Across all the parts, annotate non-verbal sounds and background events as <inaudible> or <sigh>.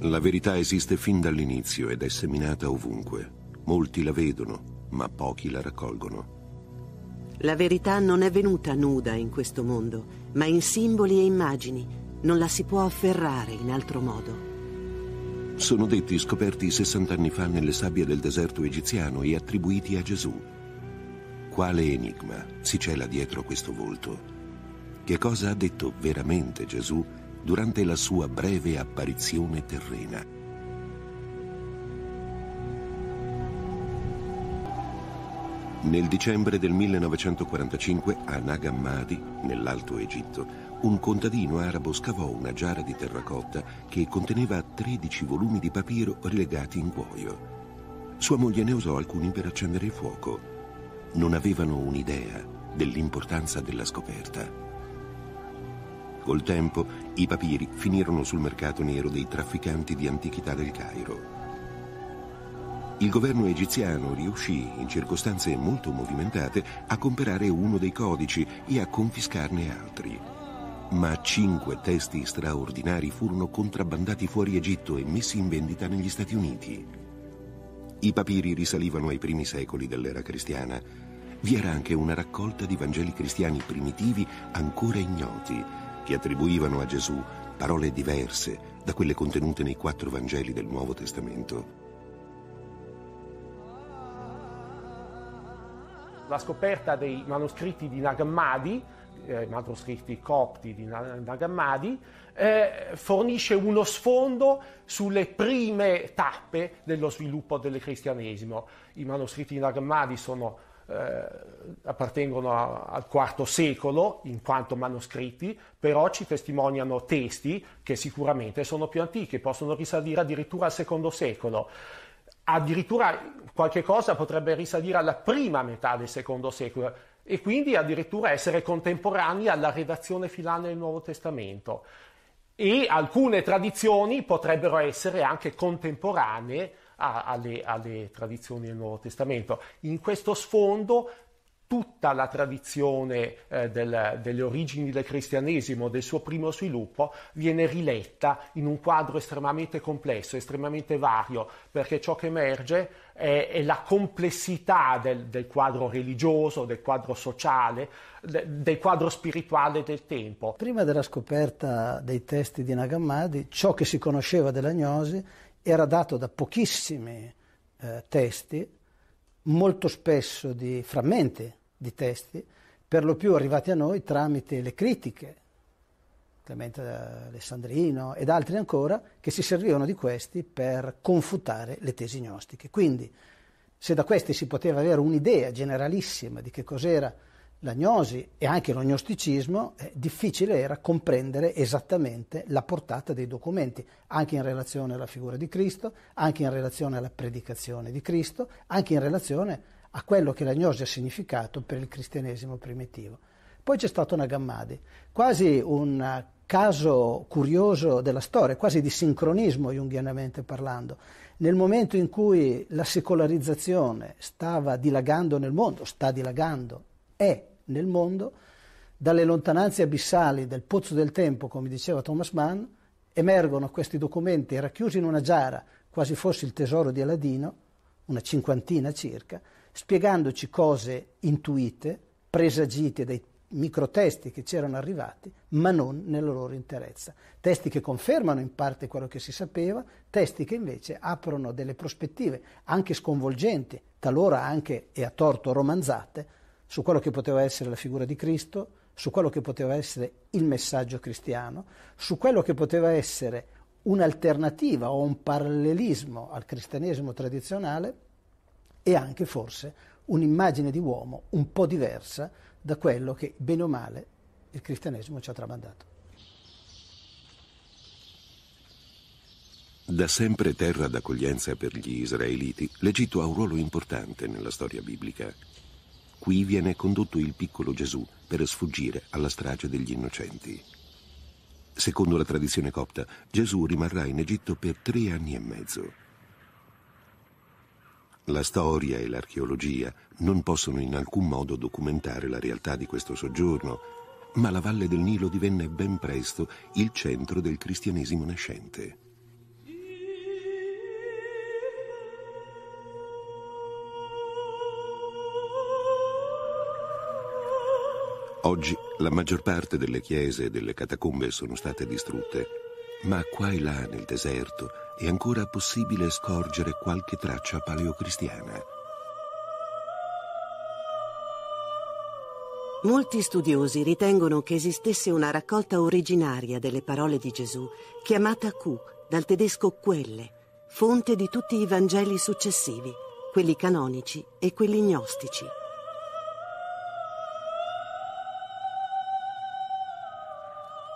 La verità esiste fin dall'inizio ed è seminata ovunque. Molti la vedono, ma pochi la raccolgono. La verità non è venuta nuda in questo mondo, ma in simboli e immagini. Non la si può afferrare in altro modo. Sono detti scoperti 60 anni fa nelle sabbie del deserto egiziano e attribuiti a Gesù. Quale enigma si cela dietro questo volto? Che cosa ha detto veramente Gesù durante la sua breve apparizione terrena. Nel dicembre del 1945 a Nag Hammadi, nell'Alto Egitto, un contadino arabo scavò una giara di terracotta che conteneva 13 volumi di papiro rilegati in cuoio. Sua moglie ne usò alcuni per accendere il fuoco. Non avevano un'idea dell'importanza della scoperta. Col tempo i papiri finirono sul mercato nero dei trafficanti di antichità del Cairo. Il governo egiziano riuscì, in circostanze molto movimentate, a comprare uno dei codici e a confiscarne altri. Ma cinque testi straordinari furono contrabbandati fuori Egitto e messi in vendita negli Stati Uniti. I papiri risalivano ai primi secoli dell'era cristiana. Vi era anche una raccolta di Vangeli cristiani primitivi ancora ignoti che attribuivano a Gesù parole diverse da quelle contenute nei quattro Vangeli del Nuovo Testamento. La scoperta dei manoscritti di Nag Hammadi, eh, manoscritti copti di Nag Hammadi, eh, fornisce uno sfondo sulle prime tappe dello sviluppo del cristianesimo. I manoscritti di Nag Hammadi sono eh, appartengono a, al IV secolo in quanto manoscritti, però ci testimoniano testi che sicuramente sono più antichi, possono risalire addirittura al secondo secolo. Addirittura qualche cosa potrebbe risalire alla prima metà del secondo secolo e quindi addirittura essere contemporanei alla redazione filana del Nuovo Testamento. E alcune tradizioni potrebbero essere anche contemporanee a, alle, alle tradizioni del Nuovo Testamento. In questo sfondo tutta la tradizione eh, del, delle origini del cristianesimo, del suo primo sviluppo, viene riletta in un quadro estremamente complesso, estremamente vario, perché ciò che emerge è, è la complessità del, del, quadro religioso, del quadro sociale, de, del quadro spirituale del tempo. Prima della scoperta dei testi di Nagammadi, ciò che si conosceva della gnosi era dato da pochissimi eh, testi, molto spesso di frammenti di testi, per lo più arrivati a noi tramite le critiche, Clemente Alessandrino ed altri ancora, che si servivano di questi per confutare le tesi gnostiche. Quindi, se da questi si poteva avere un'idea generalissima di che cos'era l'agnosi e anche l'agnosticismo, eh, difficile era comprendere esattamente la portata dei documenti, anche in relazione alla figura di Cristo, anche in relazione alla predicazione di Cristo, anche in relazione a quello che l'agnosi ha significato per il cristianesimo primitivo. Poi c'è stata una Gammadi, quasi un caso curioso della storia, quasi di sincronismo junghianamente parlando. Nel momento in cui la secolarizzazione stava dilagando nel mondo, sta dilagando è nel mondo, dalle lontananze abissali del pozzo del tempo, come diceva Thomas Mann, emergono questi documenti racchiusi in una giara, quasi fosse il tesoro di Aladino, una cinquantina circa, spiegandoci cose intuite, presagite dai microtesti che c'erano arrivati, ma non nella loro interezza. Testi che confermano in parte quello che si sapeva, testi che invece aprono delle prospettive anche sconvolgenti, talora anche e a torto romanzate, su quello che poteva essere la figura di Cristo, su quello che poteva essere il messaggio cristiano, su quello che poteva essere un'alternativa o un parallelismo al cristianesimo tradizionale e anche forse un'immagine di uomo un po' diversa da quello che, bene o male, il cristianesimo ci ha tramandato. Da sempre terra d'accoglienza per gli israeliti, l'Egitto ha un ruolo importante nella storia biblica. Qui viene condotto il piccolo Gesù per sfuggire alla strage degli innocenti. Secondo la tradizione copta, Gesù rimarrà in Egitto per tre anni e mezzo. La storia e l'archeologia non possono in alcun modo documentare la realtà di questo soggiorno, ma la valle del Nilo divenne ben presto il centro del cristianesimo nascente. Oggi la maggior parte delle chiese e delle catacombe sono state distrutte, ma qua e là nel deserto è ancora possibile scorgere qualche traccia paleocristiana. Molti studiosi ritengono che esistesse una raccolta originaria delle parole di Gesù, chiamata Q, dal tedesco quelle, fonte di tutti i Vangeli successivi, quelli canonici e quelli gnostici.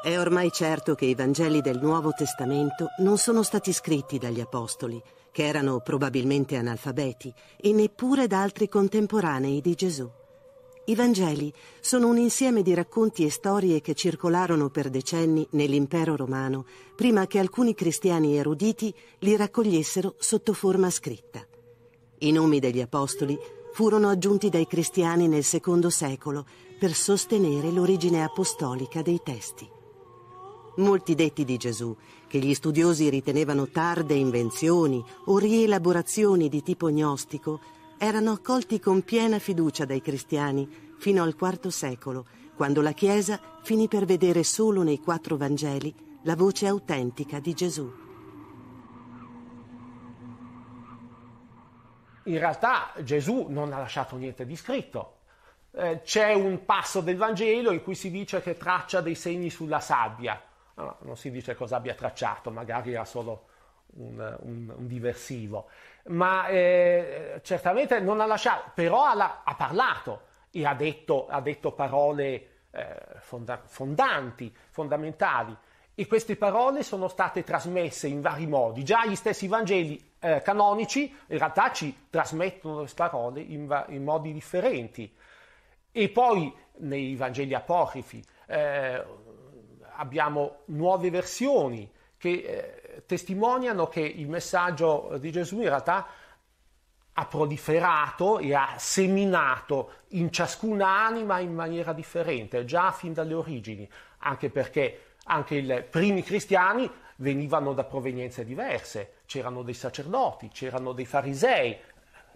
È ormai certo che i Vangeli del Nuovo Testamento non sono stati scritti dagli Apostoli, che erano probabilmente analfabeti, e neppure da altri contemporanei di Gesù. I Vangeli sono un insieme di racconti e storie che circolarono per decenni nell'impero romano, prima che alcuni cristiani eruditi li raccogliessero sotto forma scritta. I nomi degli apostoli furono aggiunti dai cristiani nel secondo secolo per sostenere l'origine apostolica dei testi molti detti di Gesù, che gli studiosi ritenevano tarde invenzioni o rielaborazioni di tipo gnostico, erano accolti con piena fiducia dai cristiani fino al IV secolo, quando la Chiesa finì per vedere solo nei quattro Vangeli la voce autentica di Gesù. In realtà Gesù non ha lasciato niente di scritto, eh, c'è un passo del Vangelo in cui si dice che traccia dei segni sulla sabbia no, non si dice cosa abbia tracciato, magari era solo un, un, un diversivo, ma eh, certamente non ha lasciato, però ha, ha parlato e ha detto, ha detto parole eh, fonda- fondanti, fondamentali. E queste parole sono state trasmesse in vari modi. Già gli stessi Vangeli eh, canonici in realtà ci trasmettono queste parole in, va- in, modi differenti. E poi nei Vangeli apocrifi, eh, abbiamo nuove versioni che eh, testimoniano che il messaggio di Gesù in realtà ha proliferato e ha seminato in ciascuna anima in maniera differente, già fin dalle origini, anche perché anche i primi cristiani venivano da provenienze diverse, c'erano dei sacerdoti, c'erano dei farisei,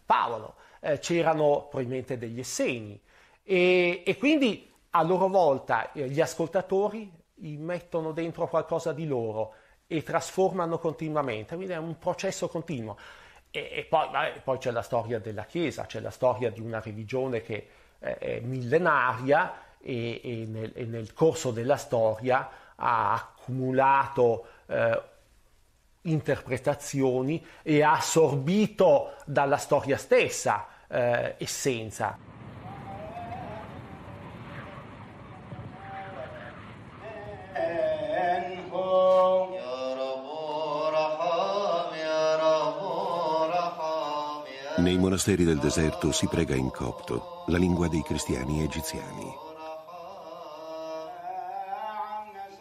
Paolo, eh, c'erano probabilmente degli esseni e, e quindi a loro volta eh, gli ascoltatori mettono dentro qualcosa di loro e trasformano continuamente, quindi è un processo continuo. E, e poi, vabbè, poi, c'è la storia della Chiesa, c'è la storia di una religione che è millenaria e, e, nel, e, nel, corso della storia ha accumulato eh, interpretazioni e ha assorbito dalla storia stessa eh, essenza. Nei monasteri del deserto si prega in copto, la lingua dei cristiani egiziani.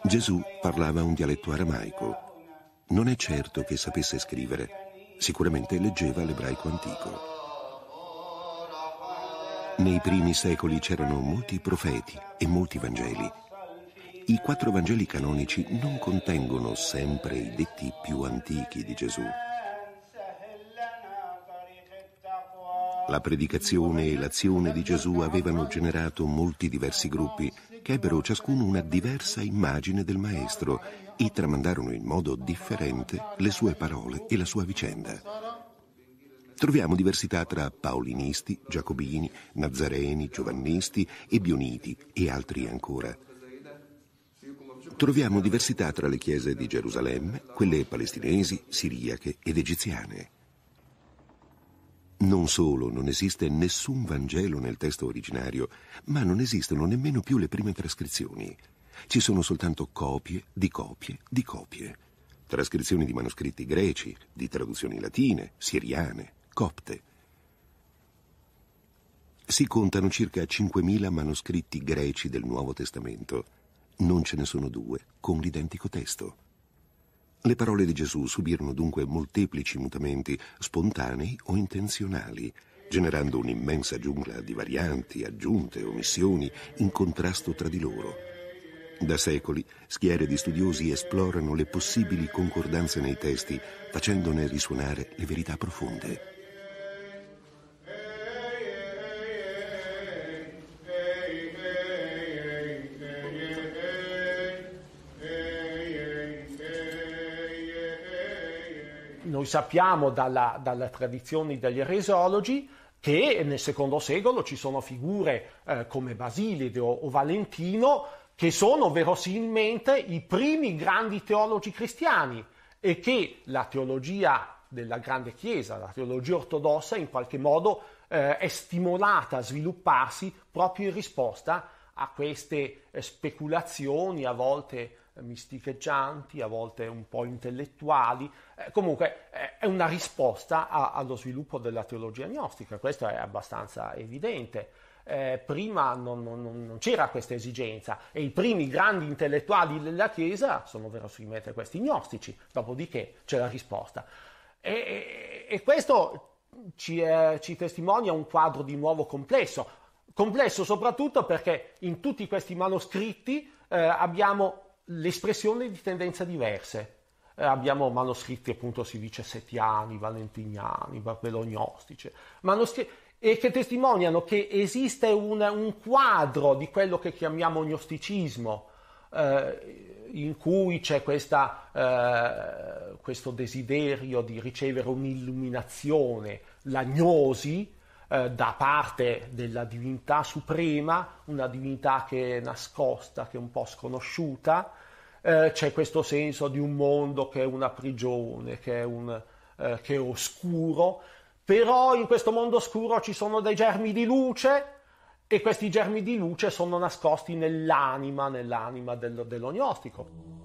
Gesù parlava un dialetto aramaico. Non è certo che sapesse scrivere, sicuramente leggeva l'ebraico antico. Nei primi secoli c'erano molti profeti e molti Vangeli. I quattro Vangeli canonici non contengono sempre i detti più antichi di Gesù. La predicazione e l'azione di Gesù avevano generato molti diversi gruppi che ebbero ciascuno una diversa immagine del Maestro e tramandarono in modo differente le sue parole e la sua vicenda. Troviamo diversità tra paolinisti, giacobini, nazareni, giovannisti, ebioniti e altri ancora. Troviamo diversità tra le chiese di Gerusalemme, quelle palestinesi, siriache ed egiziane. Non solo non esiste nessun Vangelo nel testo originario, ma non esistono nemmeno più le prime trascrizioni. Ci sono soltanto copie di copie di copie. Trascrizioni di manoscritti greci, di traduzioni latine, siriane, copte. Si contano circa 5.000 manoscritti greci del Nuovo Testamento. Non ce ne sono due con l'identico testo. Le parole di Gesù subirono dunque molteplici mutamenti, spontanei o intenzionali, generando un'immensa giungla di varianti, aggiunte, omissioni, in contrasto tra di loro. Da secoli schiere di studiosi esplorano le possibili concordanze nei testi, facendone risuonare le verità profonde. noi sappiamo dalla, dalla tradizione degli eresologi che nel secondo secolo ci sono figure eh, come Basilide o, o Valentino che sono verosimilmente i primi grandi teologi cristiani e che la teologia della grande Chiesa, la teologia ortodossa, in qualche modo eh, è stimolata a svilupparsi proprio in risposta a queste eh, speculazioni, a volte misticheggianti, a volte un po' intellettuali. Eh, comunque eh, è una risposta a, allo sviluppo della teologia gnostica, questo è abbastanza evidente. Eh, prima non, non, non, c'era questa esigenza e i primi grandi intellettuali della Chiesa sono verosimilmente questi gnostici, dopodiché c'è la risposta. E, e, e questo ci, eh, ci testimonia un quadro di nuovo complesso, complesso soprattutto perché in tutti questi manoscritti eh, abbiamo l'espressione di tendenze diverse. Eh, abbiamo manoscritti, appunto, si dice Settiani, valentiniani, barbelognostici, manoscritti, e che testimoniano che esiste un, un quadro di quello che chiamiamo gnosticismo, eh, in cui c'è questa, eh, questo desiderio di ricevere un'illuminazione, la l'agnosi, eh, da parte della divinità suprema, una divinità che è nascosta, che è un po' sconosciuta, eh, c'è questo senso di un mondo che è una prigione, che è, un, eh, che è oscuro, però in questo mondo oscuro ci sono dei germi di luce e questi germi di luce sono nascosti nell'anima, nell'anima del, dell'ognostico.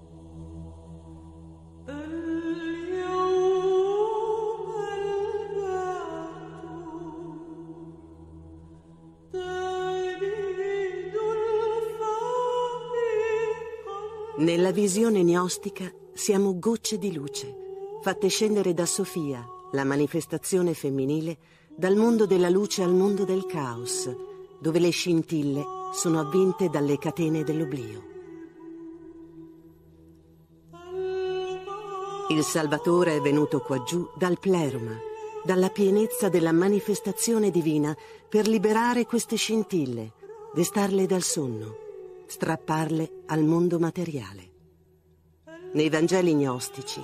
Nella visione gnostica siamo gocce di luce, fatte scendere da Sofia, la manifestazione femminile, dal mondo della luce al mondo del caos, dove le scintille sono avvinte dalle catene dell'oblio. Il Salvatore è venuto qua giù dal pleroma, dalla pienezza della manifestazione divina per liberare queste scintille, destarle dal sonno strapparle al mondo materiale. Nei Vangeli gnostici,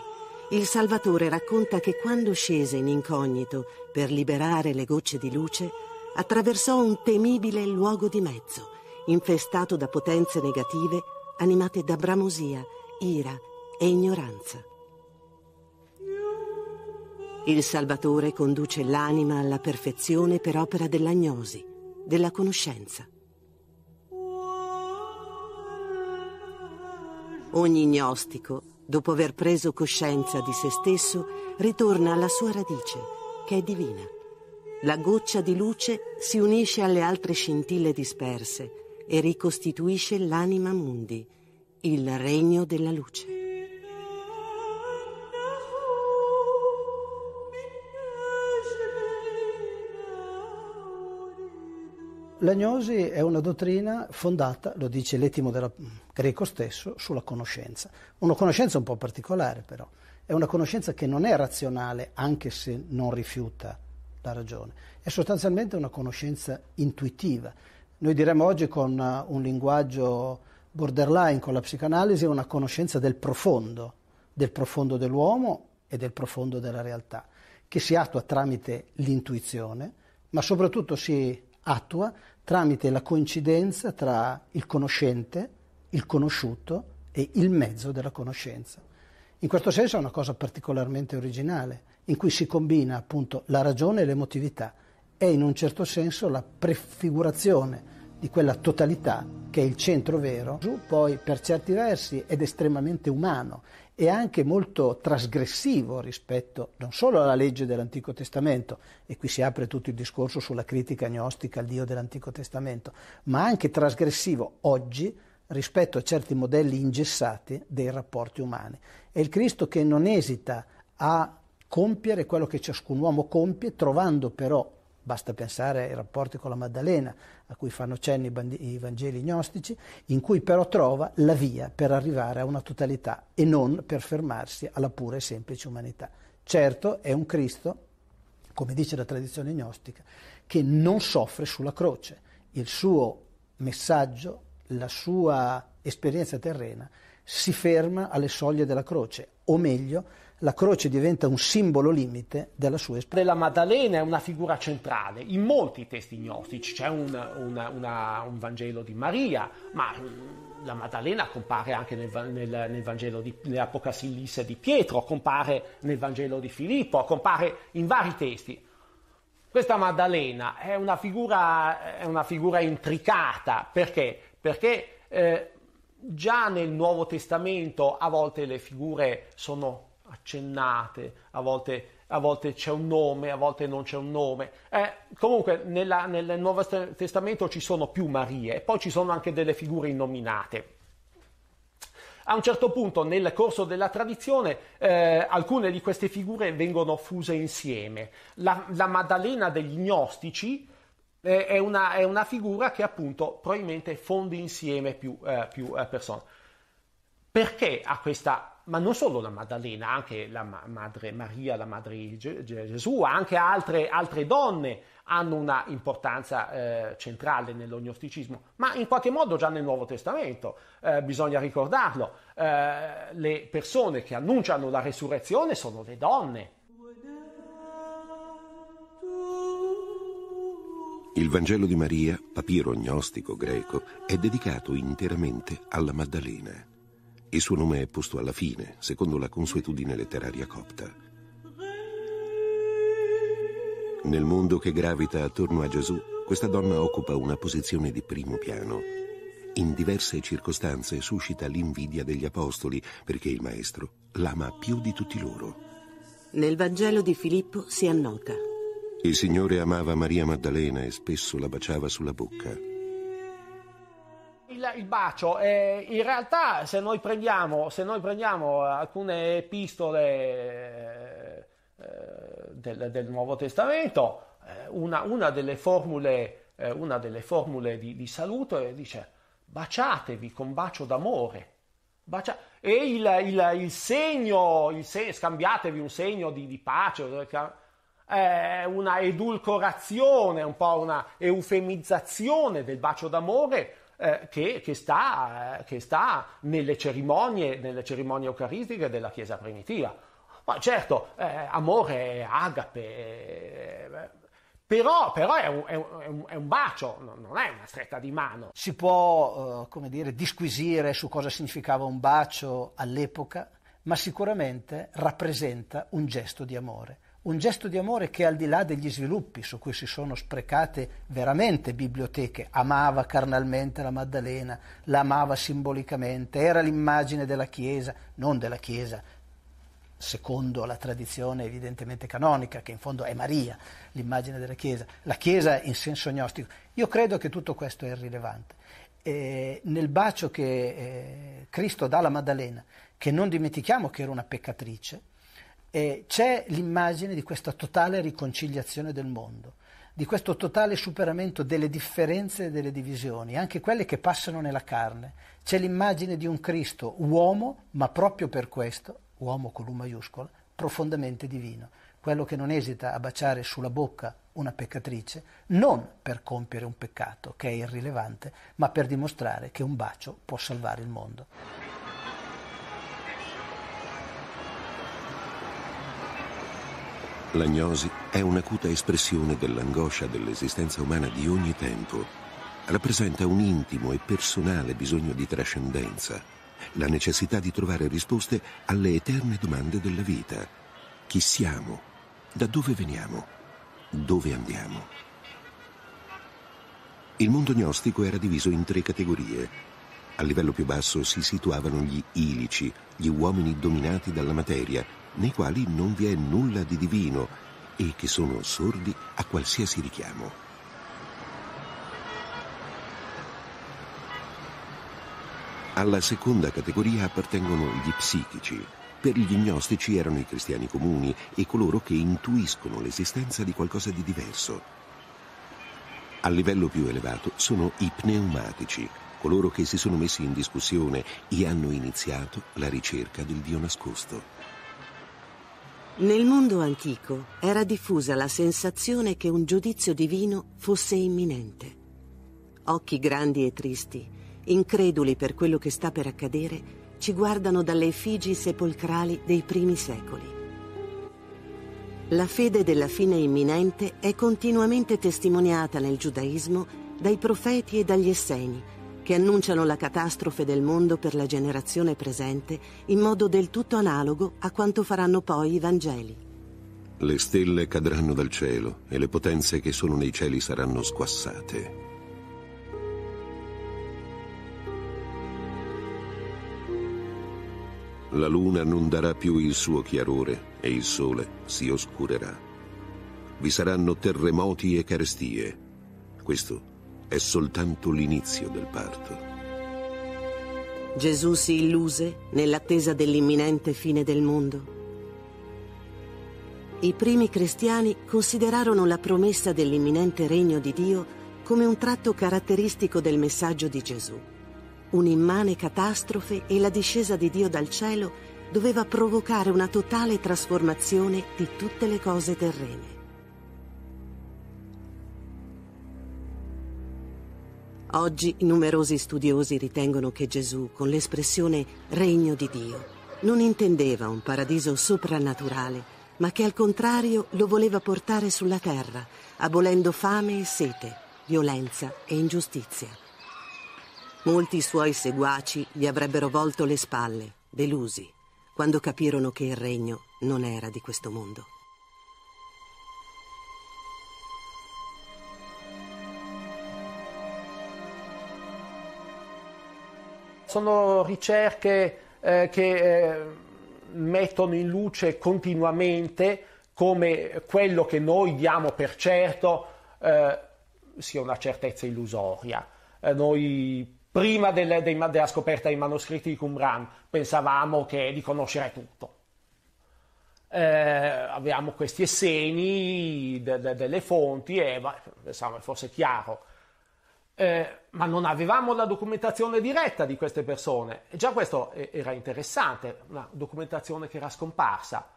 il Salvatore racconta che quando scese in incognito per liberare le gocce di luce, attraversò un temibile luogo di mezzo, infestato da potenze negative animate da bramosia, ira e ignoranza. Il Salvatore conduce l'anima alla perfezione per opera dell'agnosi, della conoscenza. Ogni gnostico, dopo aver preso coscienza di se stesso, ritorna alla sua radice, che è divina. La goccia di luce si unisce alle altre scintille disperse e ricostituisce l'anima mundi, il regno della luce. La gnosi è una dottrina fondata, lo dice l'etimo della greco stesso sulla conoscenza. Una conoscenza un po' particolare però, è una conoscenza che non è razionale anche se non rifiuta la ragione, è sostanzialmente una conoscenza intuitiva. Noi diremmo oggi con eh, un linguaggio borderline, con la psicanalisi, è una conoscenza del profondo, del profondo dell'uomo e del profondo della realtà, che si attua tramite l'intuizione, ma soprattutto si attua tramite la coincidenza tra il conoscente il conosciuto e il mezzo della conoscenza. In questo senso è una cosa particolarmente originale, in cui si combina appunto la ragione e l'emotività è in un certo senso la prefigurazione di quella totalità che è il centro vero, giù poi per certi versi ed estremamente umano e anche molto trasgressivo rispetto non solo alla legge dell'Antico Testamento, e qui si apre tutto il discorso sulla critica gnostica al Dio dell'Antico Testamento, ma anche trasgressivo oggi rispetto a certi modelli ingessati dei rapporti umani. È il Cristo che non esita a compiere quello che ciascun uomo compie, trovando però, basta pensare ai rapporti con la Maddalena, a cui fanno cenni i Vangeli gnostici, in cui però trova la via per arrivare a una totalità e non per fermarsi alla pura e semplice umanità. Certo, è un Cristo, come dice la tradizione gnostica, che non soffre sulla croce. Il suo messaggio la sua esperienza terrena si ferma alle soglie della croce, o meglio, la croce diventa un simbolo limite della sua esperienza. La Maddalena è una figura centrale in molti testi gnostici, c'è un, una, una, un Vangelo di Maria, ma mm, la Maddalena compare anche nel, nel, nel Vangelo di, di Pietro, compare nel Vangelo di Filippo, compare in vari testi. Questa Maddalena è una figura, è una figura intricata perché perché eh, già nel Nuovo Testamento a volte le figure sono accennate, a volte, a volte c'è un nome, a volte non c'è un nome. Eh, comunque nella, nel Nuovo Testamento ci sono più Marie, poi ci sono anche delle figure innominate. A un certo punto nel corso della tradizione eh, alcune di queste figure vengono fuse insieme. La, la Maddalena degli Gnostici eh, è, una, è, una, figura che appunto probabilmente fondi insieme più, eh, più eh, persone. Perché a questa, ma non solo la Maddalena, anche la ma- Madre Maria, la Madre Ge- Ge- Gesù, anche altre, altre, donne hanno una importanza eh, centrale nell'ognosticismo, ma in qualche modo già nel Nuovo Testamento, eh, bisogna ricordarlo, eh, le persone che annunciano la resurrezione sono le donne, Il Vangelo di Maria, papiro gnostico greco, è dedicato interamente alla Maddalena. Il suo nome è posto alla fine, secondo la consuetudine letteraria copta. Nel mondo che gravita attorno a Gesù, questa donna occupa una posizione di primo piano. In diverse circostanze suscita l'invidia degli apostoli perché il Maestro l'ama più di tutti loro. Nel Vangelo di Filippo si annota il Signore amava Maria Maddalena e spesso la baciava sulla bocca. Il, il bacio, eh, in realtà se noi prendiamo, se noi prendiamo alcune epistole eh, del, del, Nuovo Testamento, eh, una, una, delle formule, eh, una delle formule di, di saluto dice baciatevi con bacio d'amore. Bacia... E il, il, il segno, se... scambiatevi un segno di, di pace eh, una edulcorazione, un po' una eufemizzazione del bacio d'amore eh, che, che, sta, eh, che sta nelle, cerimonie, nelle cerimonie eucaristiche della Chiesa primitiva. Ma certo, eh, amore, è agape, eh, però, però è, un, è, un, è, un, bacio, non è una stretta di mano. Si può, eh, come dire, disquisire su cosa significava un bacio all'epoca, ma sicuramente rappresenta un gesto di amore un gesto di amore che al di là degli sviluppi su cui si sono sprecate veramente biblioteche, amava carnalmente la Maddalena, l'amava simbolicamente, era l'immagine della Chiesa, non della Chiesa secondo la tradizione evidentemente canonica, che in fondo è Maria, l'immagine della Chiesa, la Chiesa in senso gnostico. Io credo che tutto questo è irrilevante. Eh, nel bacio che eh, Cristo dà alla Maddalena, che non dimentichiamo che era una peccatrice, eh, c'è l'immagine di questa totale riconciliazione del mondo, di questo totale superamento delle differenze e delle divisioni, anche quelle che passano nella carne. C'è l'immagine di un Cristo uomo, ma proprio per questo, uomo con l'U maiuscola, profondamente divino, quello che non esita a baciare sulla bocca una peccatrice, non per compiere un peccato che è irrilevante, ma per dimostrare che un bacio può salvare il mondo. L'agnosi è un'acuta espressione dell'angoscia dell'esistenza umana di ogni tempo. Rappresenta un intimo e personale bisogno di trascendenza, la necessità di trovare risposte alle eterne domande della vita. Chi siamo? Da dove veniamo? Dove andiamo? Il mondo gnostico era diviso in tre categorie. A livello più basso si situavano gli ilici, gli uomini dominati dalla materia, nei quali non vi è nulla di divino e che sono sordi a qualsiasi richiamo. Alla seconda categoria appartengono gli psichici. Per gli gnostici erano i cristiani comuni e coloro che intuiscono l'esistenza di qualcosa di diverso. A livello più elevato sono i pneumatici, coloro che si sono messi in discussione e hanno iniziato la ricerca del Dio nascosto. Nel mondo antico era diffusa la sensazione che un giudizio divino fosse imminente. Occhi grandi e tristi, increduli per quello che sta per accadere, ci guardano dalle effigi sepolcrali dei primi secoli. La fede della fine imminente è continuamente testimoniata nel giudaismo dai profeti e dagli esseni, che annunciano la catastrofe del mondo per la generazione presente in modo del tutto analogo a quanto faranno poi i Vangeli. Le stelle cadranno dal cielo e le potenze che sono nei cieli saranno squassate. La luna non darà più il suo chiarore e il sole si oscurerà. Vi saranno terremoti e carestie. Questo è soltanto l'inizio del parto. Gesù si illuse nell'attesa dell'imminente fine del mondo. I primi cristiani considerarono la promessa dell'imminente regno di Dio come un tratto caratteristico del messaggio di Gesù. Un'immane catastrofe e la discesa di Dio dal cielo doveva provocare una totale trasformazione di tutte le cose terrene. Oggi numerosi studiosi ritengono che Gesù, con l'espressione regno di Dio, non intendeva un paradiso soprannaturale, ma che al contrario lo voleva portare sulla terra, abolendo fame e sete, violenza e ingiustizia. Molti suoi seguaci gli avrebbero volto le spalle, delusi, quando capirono che il regno non era di questo mondo. sono ricerche eh, che eh, mettono in luce continuamente come quello che noi diamo per certo eh, sia una certezza illusoria. Eh, noi prima del, dei, della scoperta dei manoscritti di Qumran pensavamo che, di conoscere tutto. Eh, avevamo questi esseni de, de, delle fonti e beh, pensavamo fosse chiaro eh, ma non avevamo la documentazione diretta di queste persone. E già questo eh, era interessante, una documentazione che era scomparsa.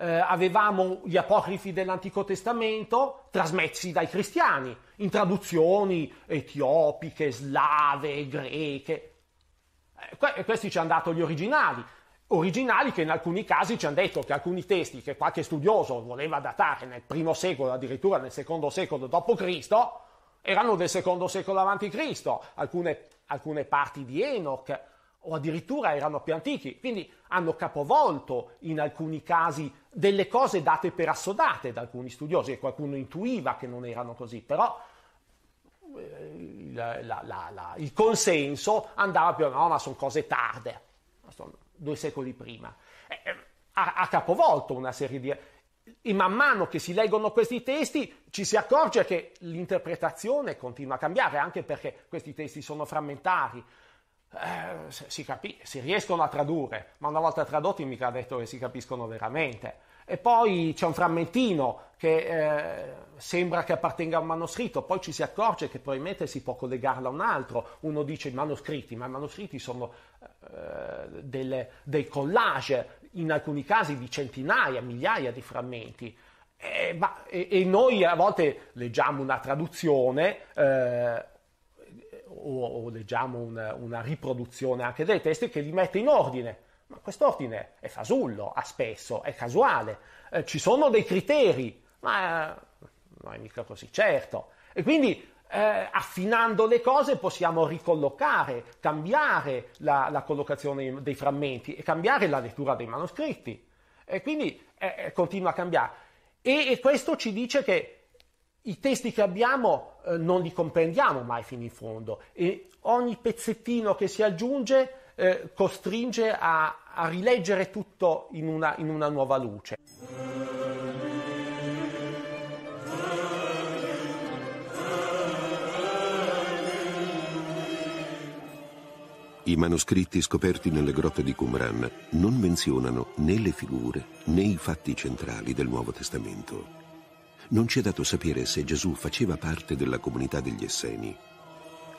Eh, avevamo gli apocrifi dell'Antico Testamento trasmessi dai cristiani in traduzioni etiopiche, slave, greche. Eh, que- questi ci hanno dato gli originali, originali che in alcuni casi ci hanno detto che alcuni testi che qualche studioso voleva datare nel primo secolo, addirittura nel secondo secolo d.C., erano del secondo secolo a.C., alcune, alcune parti di Enoch o addirittura erano più antichi, quindi hanno capovolto in alcuni casi delle cose date per assodate da alcuni studiosi e qualcuno intuiva che non erano così, però eh, la, la, la, il consenso andava più no, ma sono cose tarde, sono due secoli prima. Eh, eh, ha, ha capovolto una serie di e man mano che si leggono questi testi ci si accorge che l'interpretazione continua a cambiare, anche perché questi testi sono frammentari. Eh, si capisce, si riescono a tradurre, ma una volta tradotti mica ha detto che si capiscono veramente. E poi c'è un frammentino che eh, sembra che appartenga a un manoscritto, poi ci si accorge che probabilmente si può collegarlo a un altro. Uno dice i manoscritti, ma i manoscritti sono eh, delle, dei collage in alcuni casi di centinaia, migliaia di frammenti. E, eh, ma, e, e noi a volte leggiamo una traduzione eh, o, o, leggiamo un, una riproduzione anche dei testi che li mette in ordine. Ma quest'ordine è fasullo, ha spesso, è casuale. Eh, ci sono dei criteri, ma eh, non è mica così certo. E quindi eh, affinando le cose possiamo ricollocare, cambiare la, la, collocazione dei frammenti e cambiare la lettura dei manoscritti. E quindi eh, eh, continua a cambiare. E, e, questo ci dice che i testi che abbiamo eh, non li comprendiamo mai fino in fondo e ogni pezzettino che si aggiunge eh, costringe a, a, rileggere tutto in una, in una nuova luce. I manoscritti scoperti nelle grotte di Qumran non menzionano né le figure né i fatti centrali del Nuovo Testamento. Non ci è dato sapere se Gesù faceva parte della comunità degli Esseni.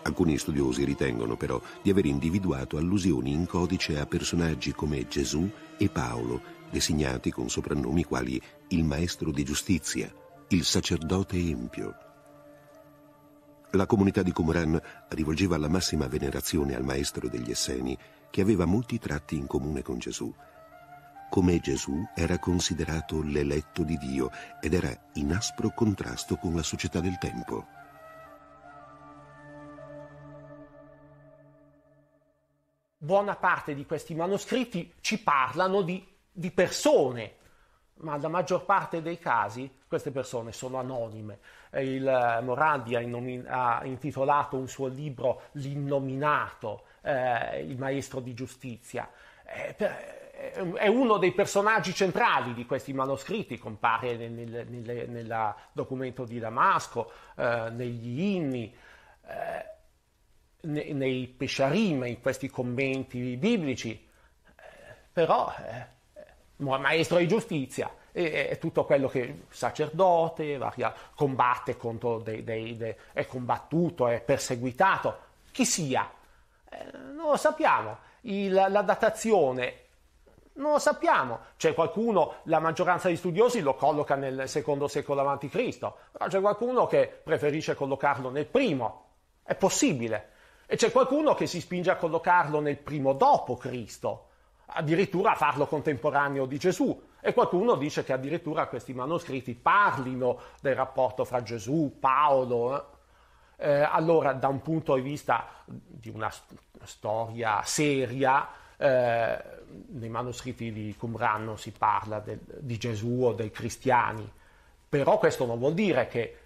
Alcuni studiosi ritengono però di aver individuato allusioni in codice a personaggi come Gesù e Paolo, designati con soprannomi quali il Maestro di Giustizia, il Sacerdote Empio, la comunità di Qumran rivolgeva la massima venerazione al maestro degli Esseni, che aveva molti tratti in comune con Gesù. Come Gesù era considerato l'eletto di Dio ed era in aspro contrasto con la società del tempo. Buona parte di questi manoscritti ci parlano di, di persone, ma la maggior parte dei casi queste persone sono anonime. Eh, il eh, Morandi ha, inomin- ha intitolato un suo libro L'innominato, eh, il maestro di giustizia. Eh, per, eh, è uno dei personaggi centrali di questi manoscritti, compare nel, nel, nel documento di Damasco, eh, negli inni, eh, nei, nei pesciarime, in questi commenti biblici, eh, però maestro di giustizia, e, tutto quello che sacerdote varia, combatte contro dei, dei, dei, è combattuto, è perseguitato, chi sia, eh, non lo sappiamo, Il, la datazione non lo sappiamo, c'è qualcuno, la maggioranza di studiosi lo colloca nel secondo secolo a.C., però c'è qualcuno che preferisce collocarlo nel primo, è possibile, e c'è qualcuno che si spinge a collocarlo nel primo dopo Cristo addirittura a farlo contemporaneo di Gesù. E qualcuno dice che addirittura questi manoscritti parlino del rapporto fra Gesù, Paolo. Eh, eh allora, da un punto di vista di una storia seria, eh, nei manoscritti di Qumran non si parla del, di Gesù o dei cristiani, però questo non vuol dire che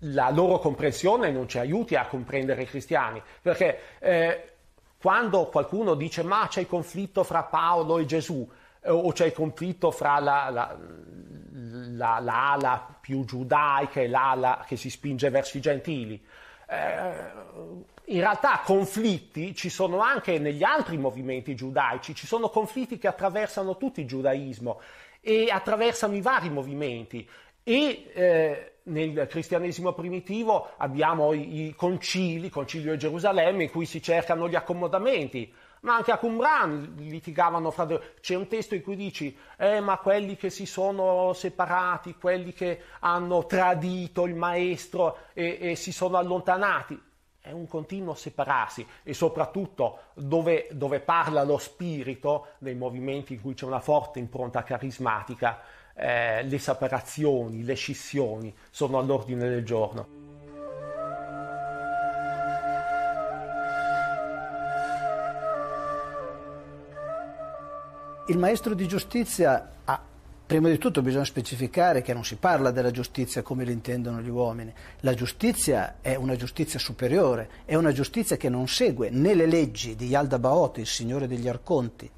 la loro comprensione non ci aiuti a comprendere i cristiani, perché eh, quando qualcuno dice ma c'è il conflitto fra Paolo e Gesù eh, o c'è il conflitto fra la, la, la, l'ala più giudaica e l'ala che si spinge verso i gentili, eh, in realtà conflitti ci sono anche negli altri movimenti giudaici, ci sono conflitti che attraversano tutto il giudaismo e attraversano i vari movimenti. E eh, nel cristianesimo primitivo abbiamo i, i concili, concilio di Gerusalemme, in cui si cercano gli accomodamenti, ma anche a Qumran litigavano fra loro. C'è un testo in cui dici, eh, ma quelli che si sono separati, quelli che hanno tradito il maestro e, e si sono allontanati. È un continuo separarsi e soprattutto dove, dove parla lo spirito, nei movimenti in cui c'è una forte impronta carismatica, eh, le separazioni, le scissioni sono all'ordine del giorno. Il maestro di giustizia ha Prima di tutto bisogna specificare che non si parla della giustizia come l'intendono gli uomini. La giustizia è una giustizia superiore, è una giustizia che non segue né le leggi di Yaldabaoth, il signore degli arconti,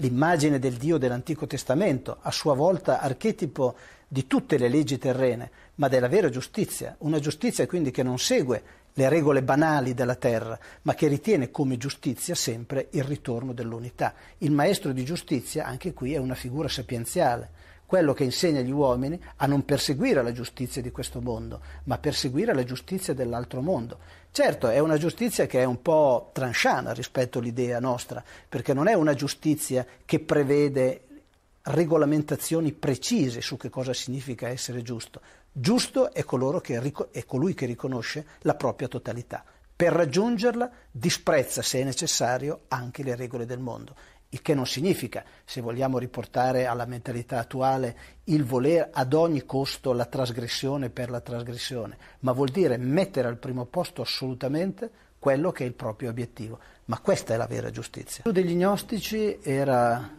l'immagine del Dio dell'Antico Testamento, a sua volta archetipo di tutte le leggi terrene, ma della vera giustizia, una giustizia quindi che non segue le regole banali della terra, ma che ritiene come giustizia sempre il ritorno dell'unità. Il maestro di giustizia anche qui è una figura sapienziale quello che insegna gli uomini a non perseguire la giustizia di questo mondo, ma perseguire la giustizia dell'altro mondo. Certo, è una giustizia che è un po' transciana rispetto all'idea nostra, perché non è una giustizia che prevede regolamentazioni precise su che cosa significa essere giusto. Giusto è, che, è colui che riconosce la propria totalità. Per raggiungerla disprezza, se è necessario, anche le regole del mondo il che non significa, se vogliamo riportare alla mentalità attuale, il voler ad ogni costo la trasgressione per la trasgressione, ma vuol dire mettere al primo posto assolutamente quello che è il proprio obiettivo. Ma questa è la vera giustizia. Uno degli gnostici era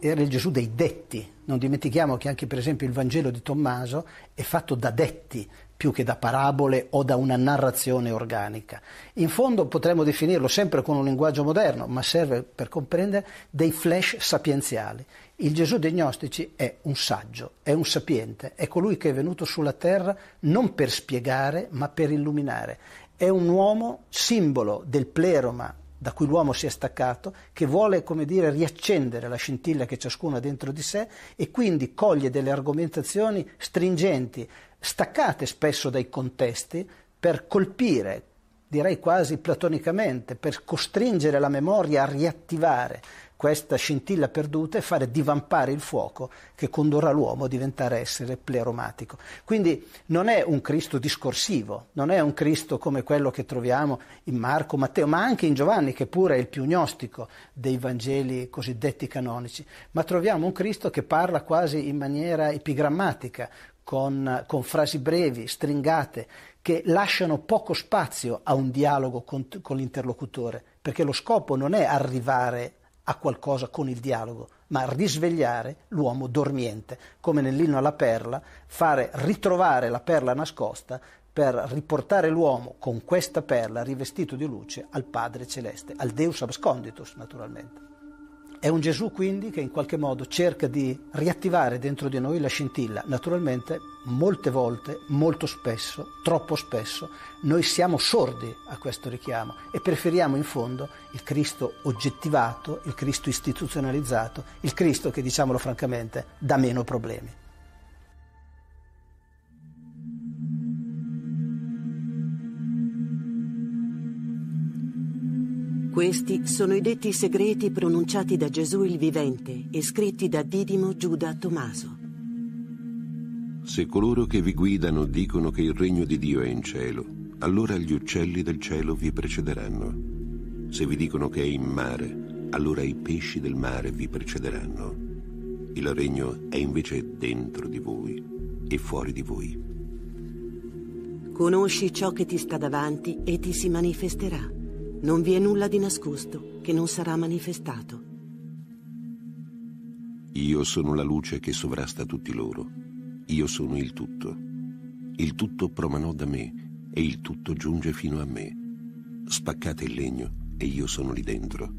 era il Gesù dei detti. Non dimentichiamo che anche per esempio il Vangelo di Tommaso è fatto da detti più che da parabole o da una narrazione organica. In fondo potremmo definirlo sempre con un linguaggio moderno, ma serve per comprendere dei flash sapienziali. Il Gesù dei gnostici è un saggio, è un sapiente, è colui che è venuto sulla terra non per spiegare, ma per illuminare. È un uomo simbolo del pleroma da cui l'uomo si è staccato, che vuole, come dire, riaccendere la scintilla che ciascuno ha dentro di sé e quindi coglie delle argomentazioni stringenti, staccate spesso dai contesti, per colpire, direi quasi platonicamente, per costringere la memoria a riattivare questa scintilla perduta e fare divampare il fuoco che condurrà l'uomo a diventare essere pleromatico. Quindi non è un Cristo discorsivo, non è un Cristo come quello che troviamo in Marco, Matteo, ma anche in Giovanni, che pure è il più gnostico dei Vangeli cosiddetti canonici, ma troviamo un Cristo che parla quasi in maniera epigrammatica, con, con, frasi brevi, stringate, che lasciano poco spazio a un dialogo con, con, l'interlocutore, perché lo scopo non è arrivare a qualcosa con il dialogo, ma risvegliare l'uomo dormiente, come nell'inno alla perla, fare ritrovare la perla nascosta per riportare l'uomo con questa perla rivestito di luce al Padre Celeste, al Deus absconditus naturalmente. È un Gesù quindi che in qualche modo cerca di riattivare dentro di noi la scintilla. Naturalmente molte volte, molto spesso, troppo spesso, noi siamo sordi a questo richiamo e preferiamo in fondo il Cristo oggettivato, il Cristo istituzionalizzato, il Cristo che, diciamolo francamente, dà meno problemi. Questi sono i detti segreti pronunciati da Gesù il Vivente e scritti da Didimo Giuda Tommaso. Se coloro che vi guidano dicono che il regno di Dio è in cielo, allora gli uccelli del cielo vi precederanno. Se vi dicono che è in mare, allora i pesci del mare vi precederanno. Il regno è invece dentro di voi e fuori di voi. Conosci ciò che ti sta davanti e ti si manifesterà. Non vi è nulla di nascosto che non sarà manifestato. Io sono la luce che sovrasta tutti loro. Io sono il tutto. Il tutto promanò da me e il tutto giunge fino a me. Spaccate il legno e io sono lì dentro.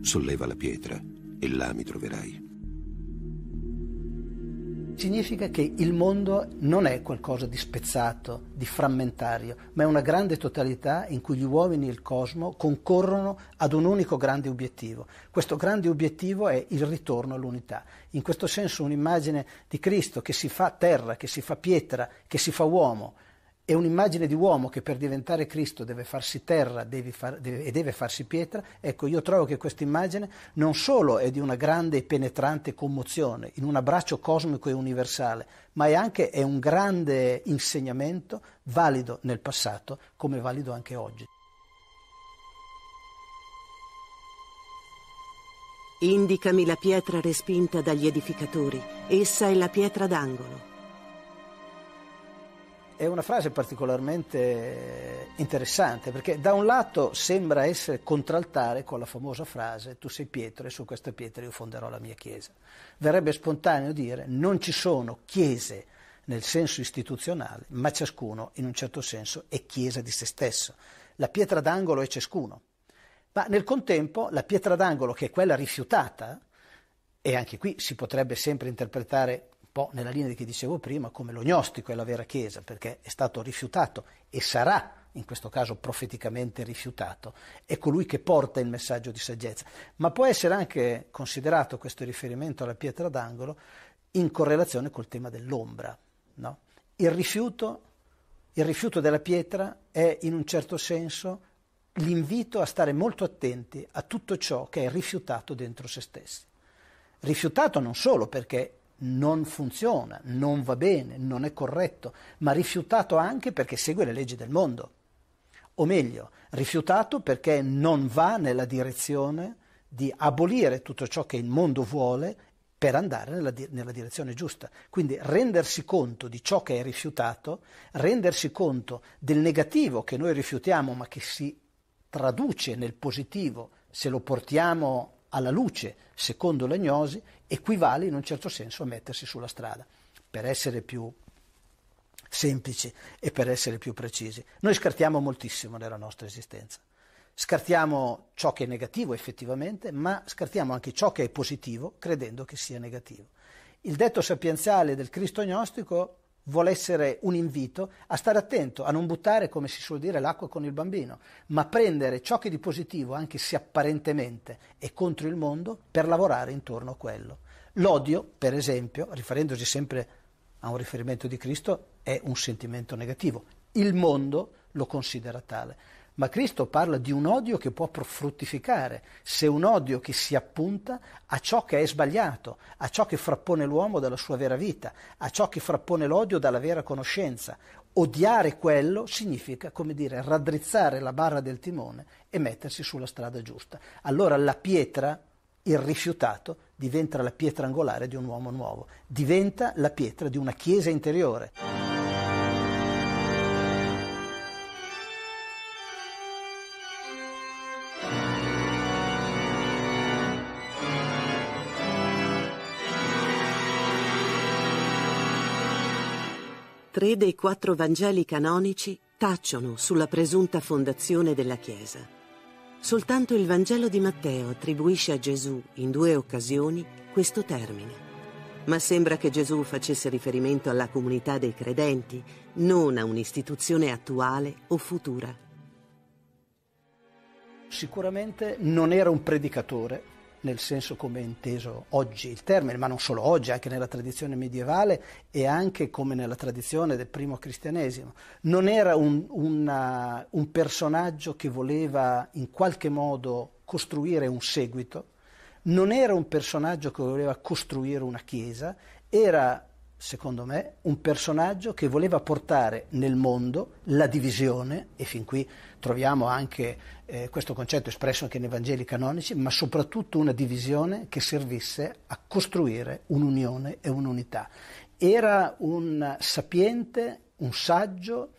Solleva la pietra e là mi troverai significa che il mondo non è qualcosa di spezzato, di frammentario, ma è una grande totalità in cui gli uomini e il cosmo concorrono ad un unico grande obiettivo. Questo grande obiettivo è il ritorno all'unità. In questo senso un'immagine di Cristo che si fa terra, che si fa pietra, che si fa uomo, è un'immagine di uomo che per diventare Cristo deve farsi terra deve far, deve, e deve farsi pietra, ecco io trovo che questa immagine non solo è di una grande e penetrante commozione, in un abbraccio cosmico e universale, ma è anche è un grande insegnamento valido nel passato come valido anche oggi. Indicami la pietra respinta dagli edificatori, essa è la pietra d'angolo è una frase particolarmente interessante perché da un lato sembra essere contraltare con la famosa frase tu sei Pietro e su questa pietra io fonderò la mia chiesa. Verrebbe spontaneo dire non ci sono chiese nel senso istituzionale, ma ciascuno in un certo senso è chiesa di se stesso. La pietra d'angolo è ciascuno. Ma nel contempo la pietra d'angolo che è quella rifiutata, e anche qui si potrebbe sempre interpretare po' nella linea che dicevo prima, come lo gnostico è la vera Chiesa, perché è stato rifiutato e sarà in questo caso profeticamente rifiutato, è colui che porta il messaggio di saggezza, ma può essere anche considerato questo riferimento alla pietra d'angolo in correlazione col tema dell'ombra. No? Il, rifiuto, il rifiuto della pietra è in un certo senso l'invito a stare molto attenti a tutto ciò che è rifiutato dentro se stessi. Rifiutato non solo perché non funziona, non va bene, non è corretto, ma rifiutato anche perché segue le leggi del mondo. O meglio, rifiutato perché non va nella direzione di abolire tutto ciò che il mondo vuole per andare nella, di- nella, direzione giusta. Quindi rendersi conto di ciò che è rifiutato, rendersi conto del negativo che noi rifiutiamo ma che si traduce nel positivo se lo portiamo alla luce, secondo l'agnosi, equivale in un certo senso a mettersi sulla strada, per essere più semplici e per essere più precisi. Noi scartiamo moltissimo nella nostra esistenza. Scartiamo ciò che è negativo effettivamente, ma scartiamo anche ciò che è positivo credendo che sia negativo. Il detto sapienziale del Cristo gnostico vuole essere un invito a stare attento, a non buttare, come si suol dire, l'acqua con il bambino, ma prendere ciò che di positivo, anche se apparentemente è contro il mondo, per lavorare intorno a quello. L'odio, per esempio, riferendosi sempre a un riferimento di Cristo, è un sentimento negativo. Il mondo lo considera tale ma Cristo parla di un odio che può fruttificare, se un odio che si appunta a ciò che è sbagliato, a ciò che frappone l'uomo dalla sua vera vita, a ciò che frappone l'odio dalla vera conoscenza. Odiare quello significa, come dire, raddrizzare la barra del timone e mettersi sulla strada giusta. Allora la pietra, il rifiutato, diventa la pietra angolare di un uomo nuovo, diventa la pietra di una chiesa interiore. Tre dei quattro Vangeli canonici tacciono sulla presunta fondazione della Chiesa. Soltanto il Vangelo di Matteo attribuisce a Gesù, in due occasioni, questo termine. Ma sembra che Gesù facesse riferimento alla comunità dei credenti, non a un'istituzione attuale o futura. Sicuramente non era un predicatore, nel senso come è inteso oggi il termine, ma non solo oggi, anche nella tradizione medievale e anche come nella tradizione del primo cristianesimo. Non era un, una, un personaggio che voleva in qualche modo costruire un seguito, non era un personaggio che voleva costruire una chiesa, era secondo me, un personaggio che voleva portare nel mondo la divisione, e fin qui troviamo anche eh, questo concetto espresso anche nei Vangeli canonici, ma soprattutto una divisione che servisse a costruire un'unione e un'unità. Era un sapiente, un saggio,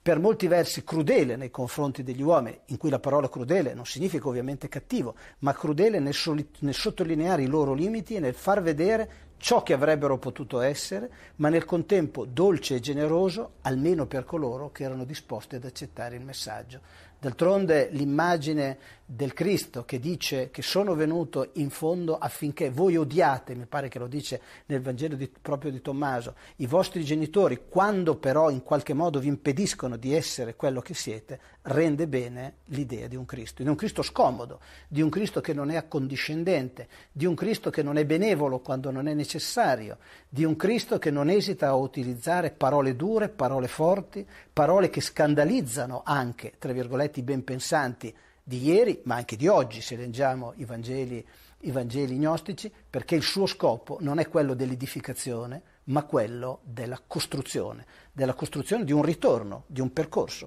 per molti versi crudele nei confronti degli uomini, in cui la parola crudele non significa ovviamente cattivo, ma crudele nel, soli- nel sottolineare i loro limiti e nel far vedere ciò che avrebbero potuto essere, ma nel contempo dolce e generoso almeno per coloro che erano disposti ad accettare il messaggio. D'altronde l'immagine del Cristo che dice che sono venuto in fondo affinché voi odiate, mi pare che lo dice nel Vangelo di, proprio di Tommaso, i vostri genitori, quando però in qualche modo vi impediscono di essere quello che siete, rende bene l'idea di un Cristo, di un Cristo scomodo, di un Cristo che non è accondiscendente, di un Cristo che non è benevolo quando non è necessario, di un Cristo che non esita a utilizzare parole dure, parole forti, parole che scandalizzano anche, tra virgolette, i ben pensanti di ieri, ma anche di oggi, se leggiamo i Vangeli, i Vangeli gnostici, perché il suo scopo non è quello dell'edificazione, ma quello della costruzione, della costruzione di un ritorno, di un percorso.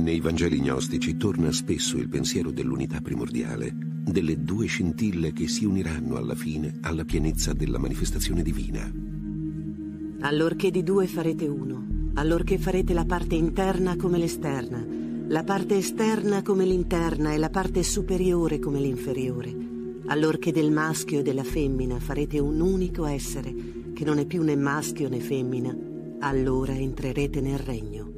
Nei Vangeli gnostici torna spesso il pensiero dell'unità primordiale, delle due scintille che si uniranno alla fine alla pienezza della manifestazione divina. Allorché di due farete uno, allorché farete la parte interna come l'esterna, la parte esterna come l'interna e la parte superiore come l'inferiore, allorché del maschio e della femmina farete un unico essere che non è più né maschio né femmina, allora entrerete nel regno.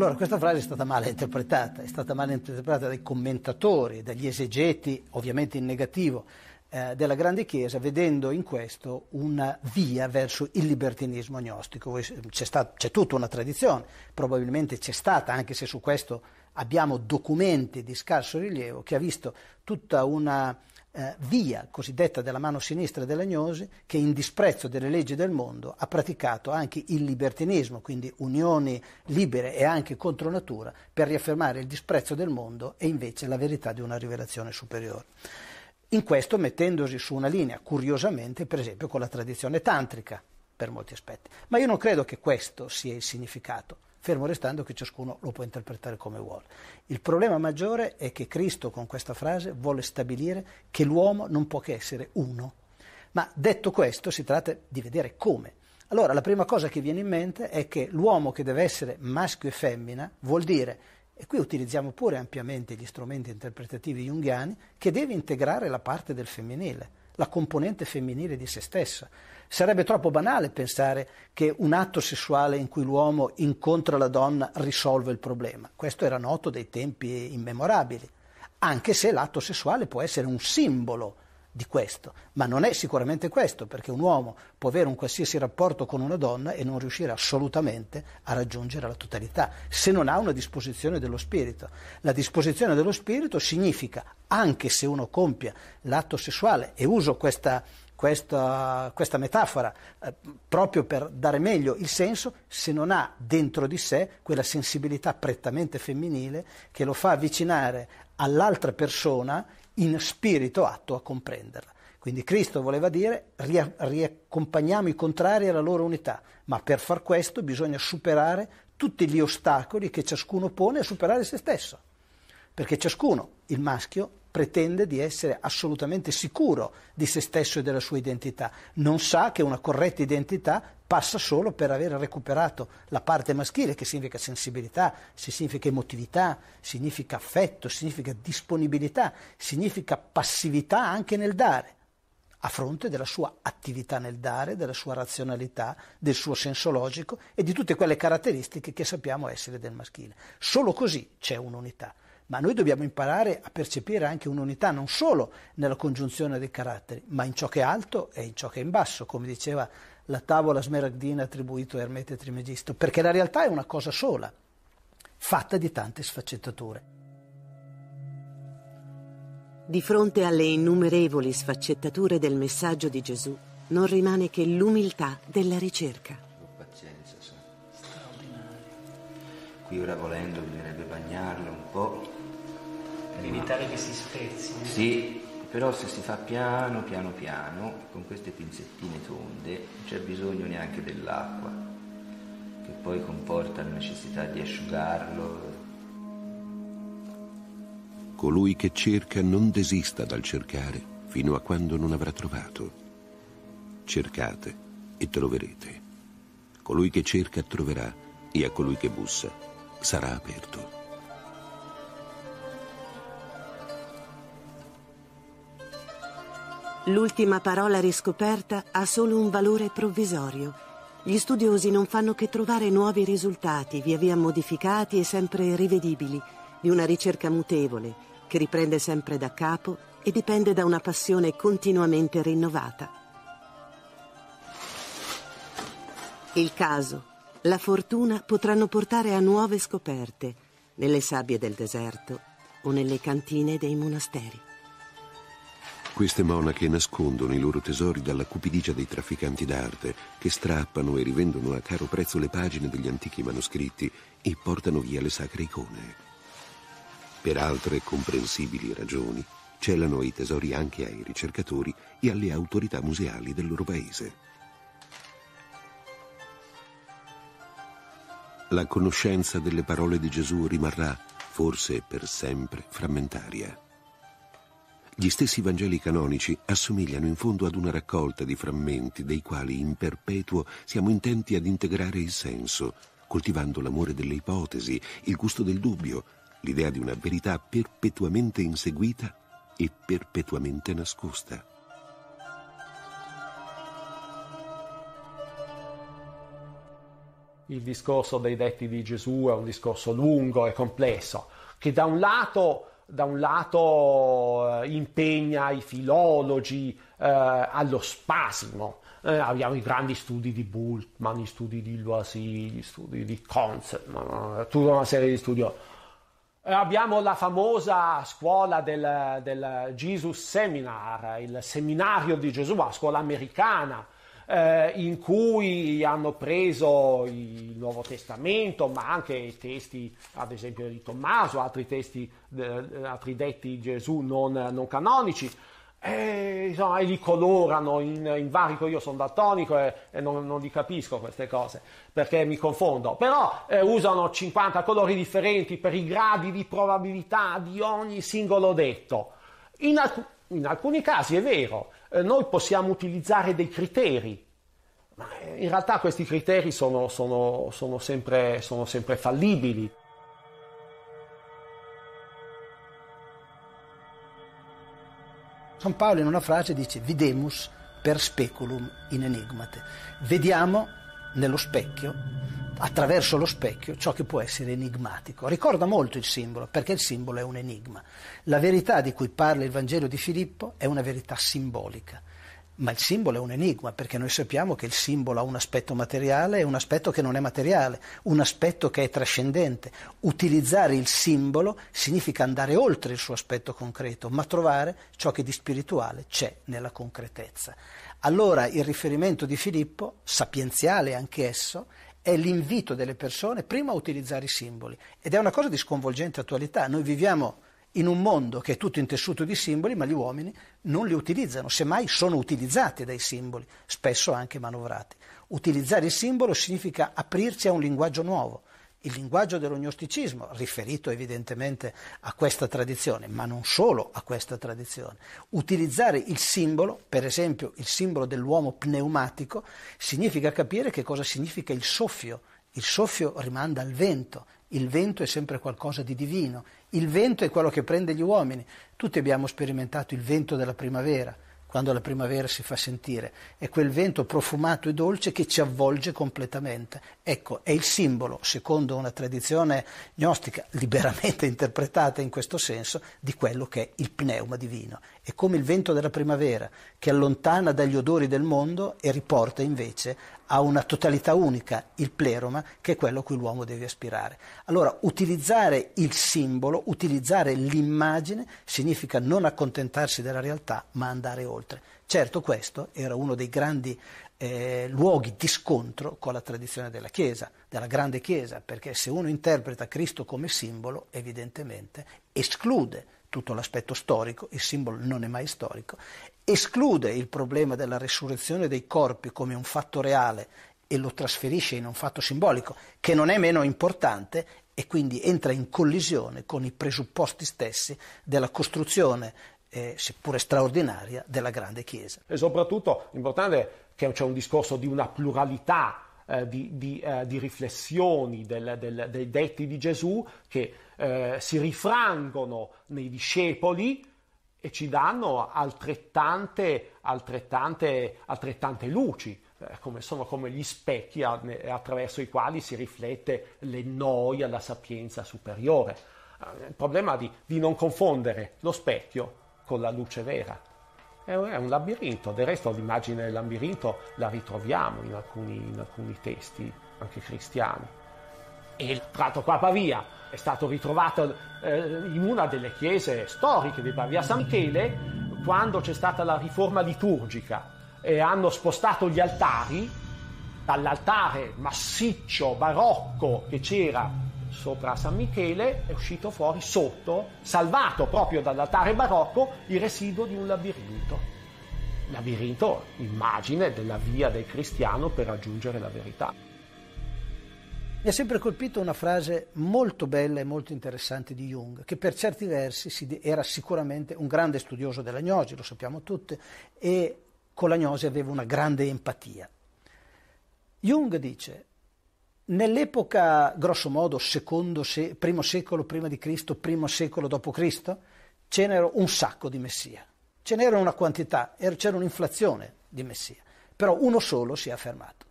Allora, questa frase è stata male interpretata, è stata male interpretata dai commentatori, dagli esegeti, ovviamente in negativo, eh, della grande Chiesa, vedendo in questo una via verso il libertinismo gnostico. Eh, c'è, sta, c'è tutta una tradizione, probabilmente c'è stata, anche se su questo abbiamo documenti di scarso rilievo, che ha visto tutta una eh, via cosiddetta della mano sinistra dell'Agnosi, che in disprezzo delle leggi del mondo ha praticato anche il libertinismo, quindi unioni libere e anche contro natura, per riaffermare il disprezzo del mondo e invece la verità di una rivelazione superiore. In questo mettendosi su una linea, curiosamente, per esempio con la tradizione tantrica, per molti aspetti. Ma io non credo che questo sia il significato fermo restando che ciascuno lo può interpretare come vuole. Il problema maggiore è che Cristo con questa frase vuole stabilire che l'uomo non può che essere uno. Ma detto questo si tratta di vedere come. Allora la prima cosa che viene in mente è che l'uomo che deve essere maschio e femmina vuol dire e qui utilizziamo pure ampiamente gli strumenti interpretativi junghiani, che deve integrare la parte del femminile la componente femminile di se stessa. Sarebbe troppo banale pensare che un atto sessuale in cui l'uomo incontra la donna risolve il problema. Questo era noto dai tempi immemorabili, anche se l'atto sessuale può essere un simbolo di questo, ma non è sicuramente questo, perché un uomo può avere un qualsiasi rapporto con una donna e non riuscire assolutamente a raggiungere la totalità, se non ha una disposizione dello spirito. La disposizione dello spirito significa, anche se uno compia l'atto sessuale, e uso questa, questa, questa metafora eh, proprio per dare meglio il senso, se non ha dentro di sé quella sensibilità prettamente femminile che lo fa avvicinare all'altra persona in spirito atto a comprenderla. Quindi Cristo voleva dire riaccompagniamo i contrari alla loro unità, ma per far questo bisogna superare tutti gli ostacoli che ciascuno pone a superare se stesso, perché ciascuno, il maschio, pretende di essere assolutamente sicuro di se stesso e della sua identità, non sa che una corretta identità passa solo per aver recuperato la parte maschile che significa sensibilità, significa emotività, significa affetto, significa disponibilità, significa passività anche nel dare a fronte della sua attività nel dare, della sua razionalità, del suo senso logico e di tutte quelle caratteristiche che sappiamo essere del maschile. Solo così c'è un'unità ma noi dobbiamo imparare a percepire anche un'unità non solo nella congiunzione dei caratteri, ma in ciò che è alto e in ciò che è in basso, come diceva la tavola smeraldina attribuito a Ermete Trimegisto, perché la realtà è una cosa sola, fatta di tante sfaccettature. Di fronte alle innumerevoli sfaccettature del messaggio di Gesù, non rimane che l'umiltà della ricerca. Oh, pazienza, pazienza, straordinaria. Qui ora volendo bisognerebbe bagnarlo un po' evitare che si spezzi. Eh? Sì, però se si fa piano piano piano, con queste pinzettine tonde, non c'è bisogno neanche dell'acqua, che poi comporta la necessità di asciugarlo. Colui che cerca non desista dal cercare fino a quando non avrà trovato. Cercate e troverete. Colui che cerca troverà e a colui che bussa sarà aperto. L'ultima parola riscoperta ha solo un valore provvisorio. Gli studiosi non fanno che trovare nuovi risultati, via via modificati e sempre rivedibili, di una ricerca mutevole, che riprende sempre da capo e dipende da una passione continuamente rinnovata. Il caso, la fortuna potranno portare a nuove scoperte, nelle sabbie del deserto o nelle cantine dei monasteri. Queste monache nascondono i loro tesori dalla cupidigia dei trafficanti d'arte, che strappano e rivendono a caro prezzo le pagine degli antichi manoscritti e portano via le sacre icone. Per altre comprensibili ragioni, celano i tesori anche ai ricercatori e alle autorità museali del loro paese. La conoscenza delle parole di Gesù rimarrà, forse per sempre, frammentaria. Gli stessi Vangeli canonici assomigliano in fondo ad una raccolta di frammenti dei quali in perpetuo siamo intenti ad integrare il senso, coltivando l'amore delle ipotesi, il gusto del dubbio, l'idea di una verità perpetuamente inseguita e perpetuamente nascosta. Il discorso dei detti di Gesù è un discorso lungo e complesso, che da un lato da un lato eh, impegna i filologi eh, allo spasimo, eh, abbiamo i grandi studi di Bultmann, gli studi di Loisy, gli studi di Consel, tutta una serie di studi. Eh, abbiamo la famosa scuola del, del Jesus Seminar, il seminario di Gesù, la scuola americana, eh, in cui hanno preso il Nuovo Testamento, ma anche i testi, ad esempio, di Tommaso, altri testi, eh, eh altri detti di Gesù non, non canonici. E, insomma, e li colorano in, in varico. Ecco, io sono daltonico e, e non, non, li capisco queste cose perché mi confondo. Però eh, usano 50 colori differenti per i gradi di probabilità di ogni singolo detto. In, alc- in alcuni casi è vero, eh, noi possiamo utilizzare dei criteri, ma eh, in realtà questi criteri sono, sono, sono, sempre, sono sempre fallibili. San Paolo in una frase dice videmus per speculum in enigmate. Vediamo nello specchio, attraverso lo specchio, ciò che può essere enigmatico. Ricorda molto il simbolo, perché il simbolo è un enigma. La verità di cui parla il Vangelo di Filippo è una verità simbolica. Ma il simbolo è un enigma perché noi sappiamo che il simbolo ha un aspetto materiale e un aspetto che non è materiale, un aspetto che è trascendente. Utilizzare il simbolo significa andare oltre il suo aspetto concreto, ma trovare ciò che di spirituale c'è nella concretezza. Allora il riferimento di Filippo, sapienziale anch'esso, è l'invito delle persone prima a utilizzare i simboli ed è una cosa di sconvolgente attualità. Noi viviamo in un mondo che è tutto intessuto di simboli, ma gli uomini non li utilizzano, semmai sono utilizzati dai simboli, spesso anche manovrati. Utilizzare il simbolo significa aprirsi a un linguaggio nuovo, il linguaggio dello gnosticismo, riferito evidentemente a questa tradizione, ma non solo a questa tradizione. Utilizzare il simbolo, per esempio il simbolo dell'uomo pneumatico, significa capire che cosa significa il soffio. Il soffio rimanda al vento, il vento è sempre qualcosa di divino, il vento è quello che prende gli uomini. Tutti abbiamo sperimentato il vento della primavera quando la primavera si fa sentire, è quel vento profumato e dolce che ci avvolge completamente. Ecco, è il simbolo, secondo una tradizione gnostica liberamente <laughs> interpretata in questo senso, di quello che è il pneuma divino. È come il vento della primavera che allontana dagli odori del mondo e riporta invece a una totalità unica, il pleroma, che è quello a cui l'uomo deve aspirare. Allora, utilizzare il simbolo, utilizzare l'immagine, significa non accontentarsi della realtà, ma andare oltre. Certo, questo era uno dei grandi eh, luoghi di scontro con la tradizione della Chiesa, della grande Chiesa, perché se uno interpreta Cristo come simbolo, evidentemente esclude tutto l'aspetto storico, il simbolo non è mai storico, esclude il problema della resurrezione dei corpi come un fatto reale e lo trasferisce in un fatto simbolico, che non è meno importante e quindi entra in collisione con i presupposti stessi della costruzione, eh, seppure straordinaria, della grande Chiesa. E soprattutto importante che c'è un discorso di una pluralità eh, di, di, eh, di, riflessioni del, del, dei detti di Gesù che eh, si rifrangono nei discepoli e ci danno altrettante, altrettante, altrettante luci. Come sono come gli specchi attraverso i quali si riflette le noie alla sapienza superiore. Il problema è di, di non confondere lo specchio con la luce vera è un labirinto, del resto l'immagine del labirinto la ritroviamo in alcuni, in alcuni testi, anche cristiani. E il tratto qua a Pavia è stato ritrovato eh, in una delle chiese storiche di Pavia San Michele quando c'è stata la riforma liturgica e hanno spostato gli altari dall'altare massiccio barocco che c'era sopra San Michele è uscito fuori sotto, salvato proprio dall'altare barocco, il residuo di un labirinto. Labirinto, immagine della via del cristiano per raggiungere la verità. Mi ha sempre colpito una frase molto bella e molto interessante di Jung, che per certi versi era sicuramente un grande studioso della gnosi, lo sappiamo tutti, e con la gnosi aveva una grande empatia. Jung dice, Nell'epoca, grosso modo, secondo se, primo secolo prima di Cristo, primo secolo dopo Cristo, ce n'era un sacco di Messia. Ce n'era una quantità, c'era un'inflazione di Messia. Però uno solo si è affermato.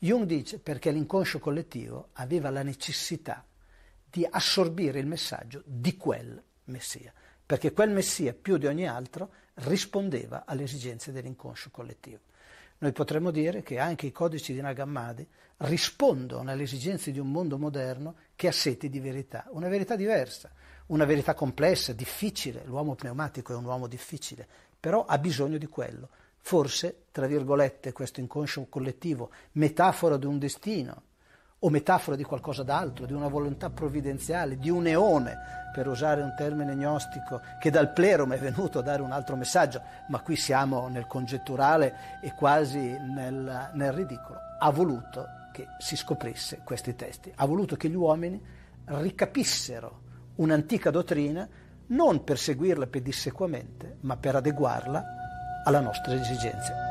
Jung dice perché l'inconscio collettivo aveva la necessità di assorbire il messaggio di quel Messia, perché quel Messia più di ogni altro rispondeva alle esigenze dell'inconscio collettivo. Noi potremmo dire che anche i codici di Nagammadi rispondono alle esigenze di un mondo moderno che ha sete di verità, una verità diversa, una verità complessa, difficile, l'uomo pneumatico è un uomo difficile, però ha bisogno di quello. Forse, tra virgolette, questo inconscio collettivo, metafora di un destino o metafora di qualcosa d'altro, di una volontà provvidenziale, di un eone, per usare un termine gnostico, che dal pleroma è venuto a dare un altro messaggio, ma qui siamo nel congetturale e quasi nel, nel ridicolo. Ha voluto che si scoprisse questi testi. Ha voluto che gli uomini ricapissero un'antica dottrina non per seguirla pedissequamente, ma per adeguarla alle nostre esigenze.